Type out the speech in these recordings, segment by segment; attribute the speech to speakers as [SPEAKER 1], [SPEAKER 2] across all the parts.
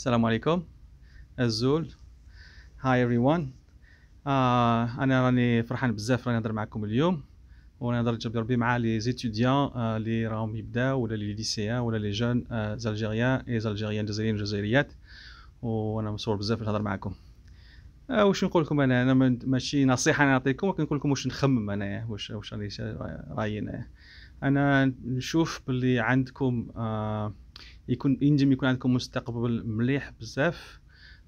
[SPEAKER 1] السلام عليكم الزول هاي ايفري آه انا راني فرحان بزاف راني نهضر معكم اليوم وانا نهضر بربي مع لي زيتوديان اللي آه، راهم يبداو ولا لي ليسيان ولا لي جون آه، زالجيريان اي زالجيريان جزائريين جزائريات وانا مسرور بزاف نهضر معكم آه واش نقول لكم انا انا ماشي نصيحه نعطيكم ولكن نقول لكم واش نخمم انايا واش واش رايي انايا انا نشوف باللي عندكم آه يكون ينجم يكون عندكم مستقبل مليح بزاف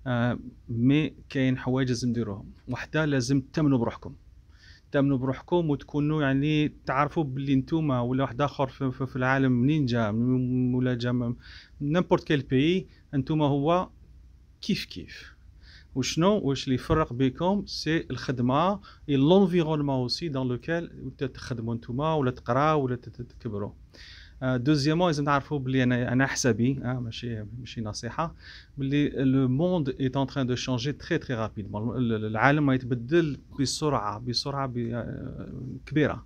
[SPEAKER 1] آه مي كاين حوايج لازم ديروهم وحده لازم تامنوا بروحكم تامنوا بروحكم وتكونوا يعني تعرفوا باللي نتوما ولا واحد اخر في, في, في العالم منين جا ولا جا نيمبورت كيل بي نتوما هو كيف كيف وشنو واش اللي يفرق بكم سي الخدمه اي لونفيرونمون اوسي دون لوكال تخدموا نتوما ولا تقراو ولا تكبروا آه، دوزيامون لازم نعرفوا بلي انا انا حسابي آه ماشي ماشي نصيحه بلي لو موند اي ان تران دو شانجي تري تري رابيدمون العالم ما يتبدل بسرعه بسرعه آه، كبيره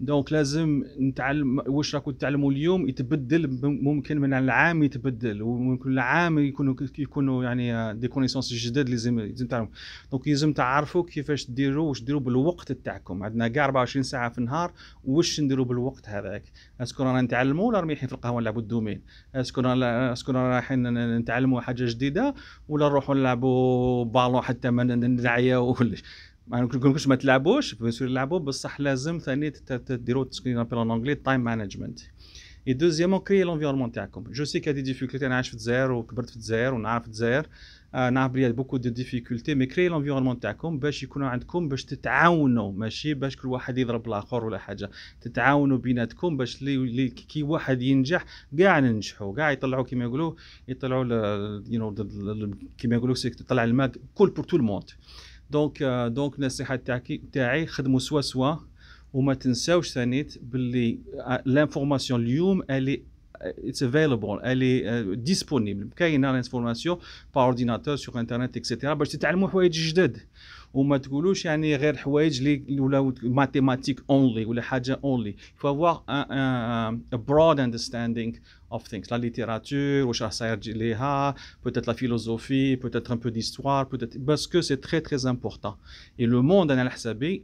[SPEAKER 1] دونك لازم نتعلم واش راكم تتعلموا اليوم يتبدل ممكن من العام يتبدل وممكن العام يكونوا يكونوا يعني دي كونيسونس جداد لازم لازم تعلموا دونك لازم تعرفوا كيفاش ديروا واش ديروا بالوقت تاعكم عندنا كاع 24 ساعه في النهار واش نديروا بالوقت هذاك اسكو رانا نتعلموا ولا رايحين في القهوه نلعبوا الدومين اسكو رانا اسكو رانا رايحين نتعلموا حاجه جديده ولا نروحوا نلعبوا بالون حتى ما نعيا وكلش ما يعني ما تلعبوش بيان سور لعبوا بصح لازم ثاني تديروا تسكرين بيل ان انجلي تايم مانجمنت اي دوزيامون كري لافيرمون تاعكم جو سي كا دي ديفيكولتي انا عايش في الجزائر وكبرت في الجزائر ونعرف الجزائر آه نعرف بلي بوكو دو ديفيكولتي مي كري لافيرمون تاعكم باش يكونوا عندكم باش تتعاونوا ماشي باش كل واحد يضرب الاخر ولا حاجه تتعاونوا بيناتكم باش لي, لي كي واحد ينجح كاع ننجحوا كاع يطلعوا كيما يقولوا يطلعوا يو نو كيما يقولوا طلع الماء كول بور تو الموند دونك دونك النصيحه تاعي تاعي خدموا سوا سوا وما تنساوش ثانيت باللي لانفورماسيون اليوم الي اتس available الي ديسپونيبل كاينه لانفورماسيون با اورديناتور سور انترنت اكسيتيرا باش تتعلموا حوايج جدد Il faut يعني غير حوايج اللي ولا ماتيماتيك اونلي ولا of La littérature, peut-être la philosophie, peut-être un peu d'histoire, parce que c'est très très important. Et le monde en al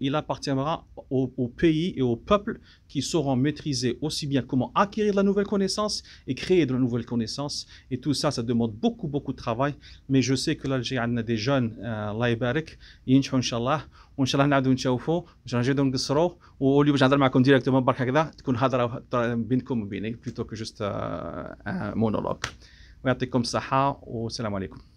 [SPEAKER 1] il appartiendra au, pays et au peuple qui sauront maîtriser aussi bien comment acquérir de la nouvelle connaissance et créer de nouvelles connaissances. Et tout ça, ça demande beaucoup beaucoup de travail. Mais je sais que l'Algérie a des jeunes, euh, ينجحوا ان شاء الله وان شاء الله نعاودوا نشوفوا ان شاء الله نجيو نقصروا واللي باش نهضر معكم ديريكتومون برك هكذا تكون هضره بينكم وبيني بلوتو كو جوست آه، آه، مونولوج ويعطيكم الصحه والسلام عليكم